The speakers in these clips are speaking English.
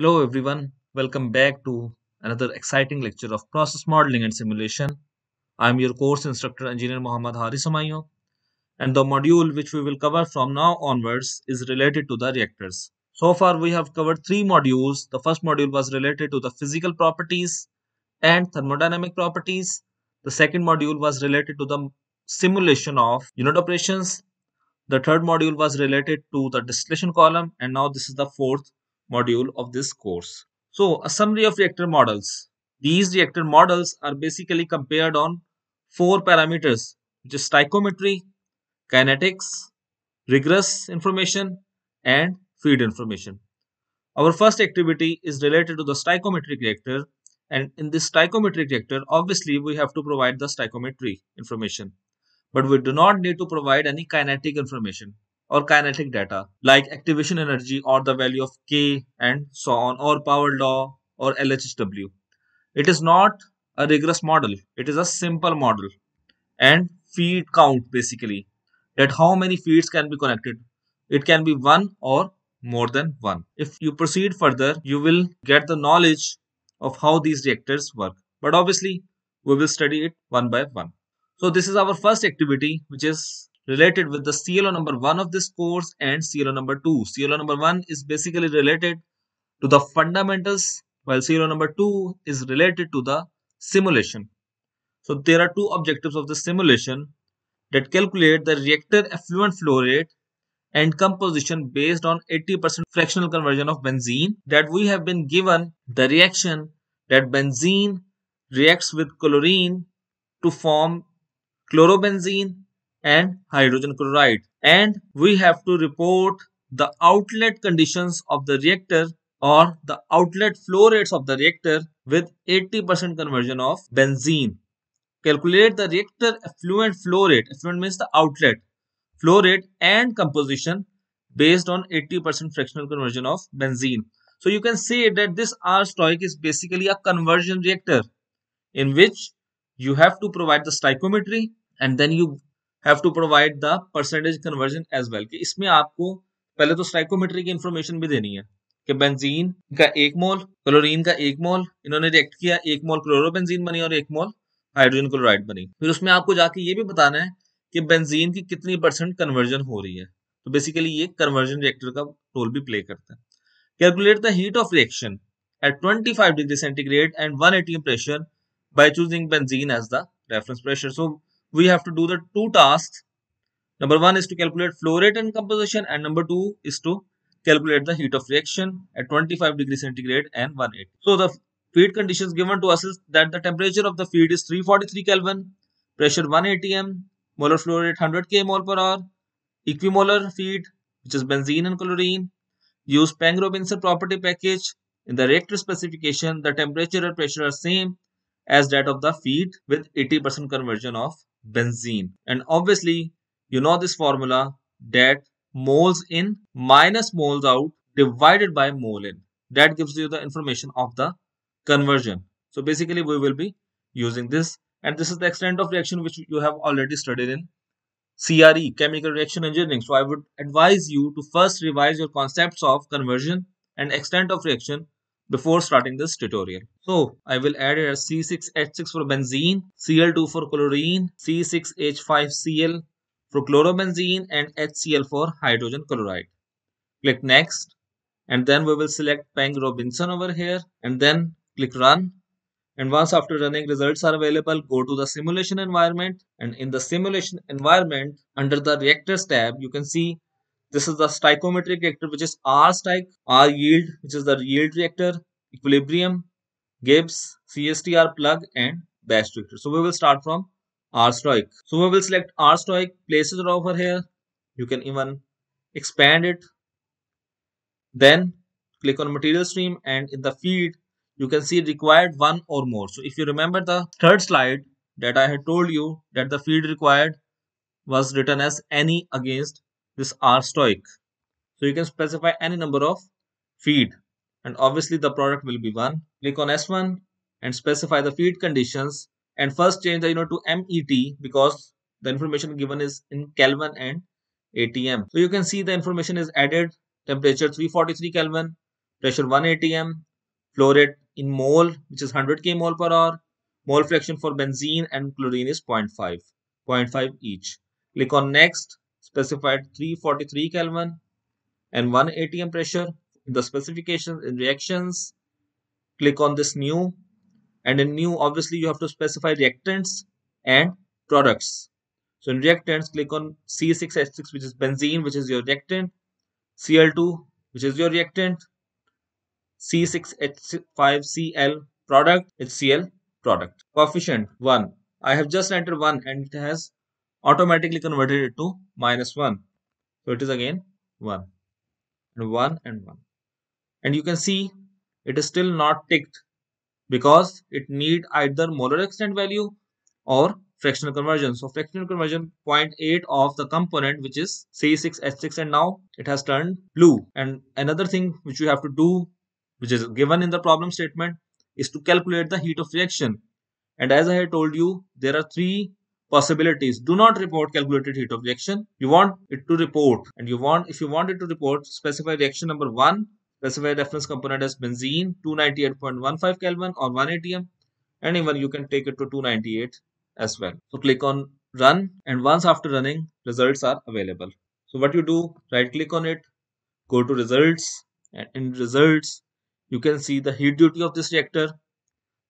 Hello everyone, welcome back to another exciting lecture of Process Modeling and Simulation. I am your course instructor Engineer Mohammad Haris Samayo and the module which we will cover from now onwards is related to the reactors. So far we have covered three modules. The first module was related to the physical properties and thermodynamic properties. The second module was related to the simulation of unit operations. The third module was related to the distillation column and now this is the fourth module of this course. So a summary of reactor models. These reactor models are basically compared on four parameters which is stoichiometry, kinetics, rigorous information and feed information. Our first activity is related to the stoichiometric reactor and in this stoichiometric reactor obviously we have to provide the stoichiometry information but we do not need to provide any kinetic information or kinetic data like activation energy or the value of K and so on or power law or LHSW. It is not a rigorous model. It is a simple model and feed count basically that how many feeds can be connected. It can be one or more than one. If you proceed further, you will get the knowledge of how these reactors work. But obviously, we will study it one by one. So this is our first activity, which is related with the CLO number 1 of this course and CLO number 2. CLO number 1 is basically related to the fundamentals while CLO number 2 is related to the simulation. So there are two objectives of the simulation that calculate the reactor effluent flow rate and composition based on 80% fractional conversion of benzene that we have been given the reaction that benzene reacts with chlorine to form chlorobenzene and hydrogen chloride. And we have to report the outlet conditions of the reactor or the outlet flow rates of the reactor with 80% conversion of benzene. Calculate the reactor effluent flow rate. Effluent means the outlet flow rate and composition based on 80% fractional conversion of benzene. So you can say that this R stoic is basically a conversion reactor in which you have to provide the stoichiometry and then you have to provide the percentage conversion as well कि इसमें आपको पहले तो स्ट्राइकोमेट्री की information भी देनी है कि बेंजीन का एक मोल क्लोरीन का एक मोल इन्होंने रिएक्ट किया एक मोल क्लोरोबेंजीन बनी और एक मोल हाइड्रोजन क्लोराइड बनी फिर उसमें आपको जाके ये भी बताना है कि बेंजीन की कितनी परसेंट कन्वर्जन हो रही है तो बेसिकली ये कन्वर्जन रिएक्टर का रोल भी प्ले करता है calculate the heat of reaction at 25 degree centigrade and 180 pressure by choosing benzene as the reference pressure so we have to do the two tasks. Number one is to calculate flow rate and composition and number two is to calculate the heat of reaction at 25 degree centigrade and 180. So the feed conditions given to us is that the temperature of the feed is 343 Kelvin, pressure 180 m, molar flow rate 100 kmol mol per hour, equimolar feed which is benzene and chlorine, use Pang-Robinson property package. In the reactor specification, the temperature and pressure are same as that of the feed with 80% conversion of benzene. And obviously, you know this formula that moles in minus moles out divided by mole in. That gives you the information of the conversion. So basically, we will be using this. And this is the extent of reaction which you have already studied in CRE, Chemical Reaction Engineering. So I would advise you to first revise your concepts of conversion and extent of reaction before starting this tutorial. So I will add ac 6 h 6 for benzene, Cl2 for chlorine, C6H5Cl for chlorobenzene and HCl for hydrogen chloride. Click next and then we will select Peng Robinson over here and then click run and once after running results are available go to the simulation environment and in the simulation environment under the reactors tab you can see this is the stoichiometric reactor, which is R stoic, R yield, which is the yield reactor, equilibrium, Gibbs, CSTR plug, and batch reactor. So we will start from R stoic. So we will select R stoic, place it over here. You can even expand it. Then click on material stream and in the feed, you can see required one or more. So if you remember the third slide that I had told you that the feed required was written as any against this R stoic. So you can specify any number of feed and obviously the product will be 1. Click on S1 and specify the feed conditions and first change the unit to MET because the information given is in Kelvin and ATM. So you can see the information is added temperature 343 Kelvin, pressure 1 ATM, flow rate in mole which is 100 k mole per hour, mole fraction for benzene and chlorine is 0 0.5, 0 0.5 each. Click on next specified 343 Kelvin and 1 atm pressure. The specifications in reactions, click on this new and in new obviously you have to specify reactants and products. So in reactants click on C6H6 which is benzene which is your reactant, Cl2 which is your reactant, C6H5Cl product HCl Cl product. Coefficient 1. I have just entered 1 and it has automatically converted it to minus 1 so it is again 1 and 1 and 1 and you can see it is still not ticked because it need either molar extent value or fractional conversion so fractional conversion 0.8 of the component which is C6H6 and now it has turned blue and another thing which you have to do which is given in the problem statement is to calculate the heat of reaction and as I had told you there are three possibilities. Do not report calculated heat of reaction. You want it to report and you want, if you want it to report, specify reaction number 1, specify reference component as benzene 298.15 Kelvin or 1 ATM and even you can take it to 298 as well. So click on run and once after running results are available. So what you do, right click on it, go to results and in results you can see the heat duty of this reactor,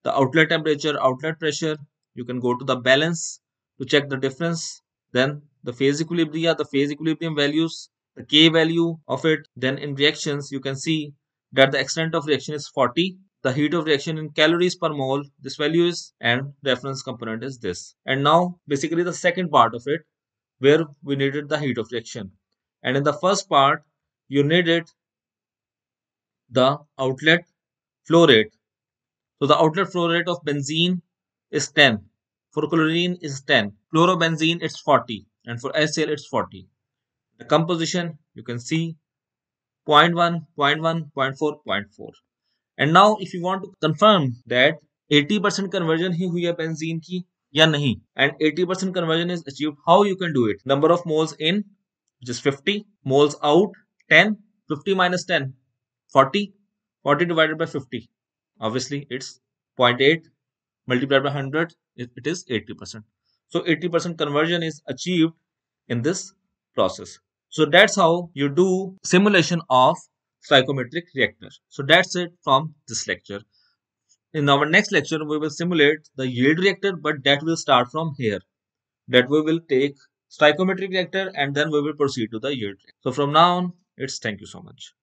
the outlet temperature, outlet pressure, you can go to the balance to check the difference. Then the phase equilibria, the phase equilibrium values, the K value of it. Then in reactions, you can see that the extent of reaction is 40. The heat of reaction in calories per mole, this value is and reference component is this. And now basically the second part of it where we needed the heat of reaction. And in the first part, you needed the outlet flow rate. So the outlet flow rate of benzene is 10 for chlorine is 10. Chlorobenzene it's 40 and for HCl it's 40. The composition you can see 0 0.1, 0.1, 0.4, 0.4. And now if you want to confirm that 80% conversion ही हुई है benzene की या नहीं and 80% conversion is achieved how you can do it number of moles in which is 50 moles out 10 50 minus 10 40 40 divided by 50 obviously it's 0.8 multiplied by 100 it is 80% so 80% conversion is achieved in this process so that's how you do simulation of psychometric reactor so that's it from this lecture in our next lecture we will simulate the yield reactor but that will start from here that we will take stoichiometric reactor and then we will proceed to the yield so from now on it's thank you so much